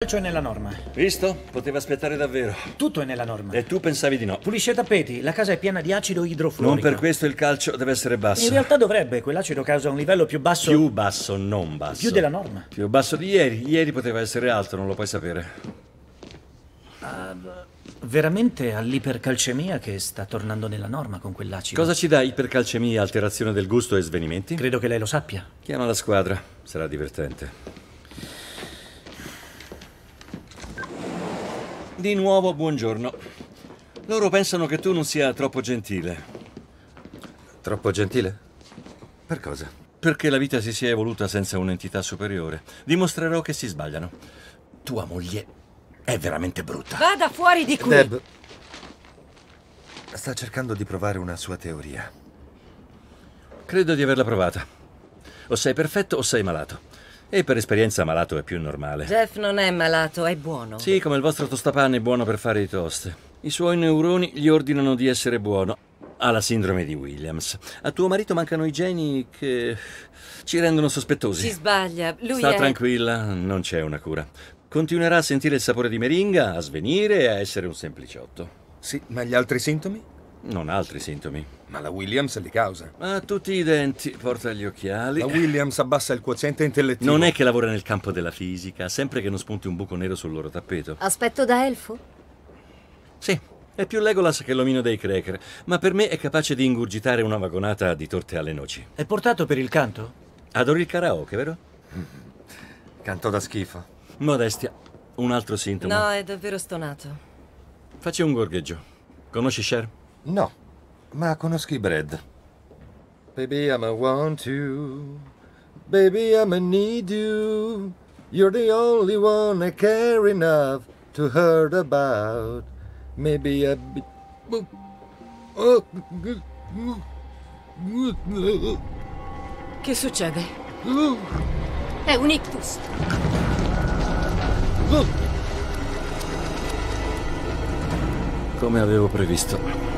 calcio è nella norma. Visto? Poteva aspettare davvero. Tutto è nella norma. E tu pensavi di no. Pulisce i tappeti, la casa è piena di acido idrofluorico. Non per questo il calcio deve essere basso. In realtà dovrebbe, quell'acido causa un livello più basso. Più basso, non basso. Più della norma. Più basso di ieri. Ieri poteva essere alto, non lo puoi sapere. Uh, veramente all'ipercalcemia che sta tornando nella norma con quell'acido. Cosa ci dà ipercalcemia, alterazione del gusto e svenimenti? Credo che lei lo sappia. Chiama la squadra, sarà divertente. Di nuovo buongiorno. Loro pensano che tu non sia troppo gentile. Troppo gentile? Per cosa? Perché la vita si sia evoluta senza un'entità superiore. Dimostrerò che si sbagliano. Tua moglie è veramente brutta. Vada fuori di qui! Deb sta cercando di provare una sua teoria. Credo di averla provata. O sei perfetto o sei malato. E per esperienza malato è più normale. Jeff non è malato, è buono. Sì, come il vostro tostapane è buono per fare i toast. I suoi neuroni gli ordinano di essere buono. Ha la sindrome di Williams. A tuo marito mancano i geni che ci rendono sospettosi. Si sbaglia, lui Sta è... tranquilla, non c'è una cura. Continuerà a sentire il sapore di meringa, a svenire e a essere un sempliciotto. Sì, ma gli altri sintomi? Non altri sintomi. Ma la Williams li causa. Ha tutti i denti, porta gli occhiali. La Williams abbassa il quoziente intellettivo. Non è che lavora nel campo della fisica, sempre che non spunti un buco nero sul loro tappeto. Aspetto da elfo? Sì, è più Legolas che l'omino dei cracker, ma per me è capace di ingurgitare una vagonata di torte alle noci. È portato per il canto? Adori il karaoke, vero? Mm-hmm. Canto da schifo. Modestia, un altro sintomo. No, è davvero stonato. Facci un gorgheggio. Conosci Cher? No, ma conosci Brad. Baby, I'm a want you. Baby, I'm a need you. You're the only one I care enough to hurt about. Maybe a bit. Che succede? È un ictus. Come avevo previsto.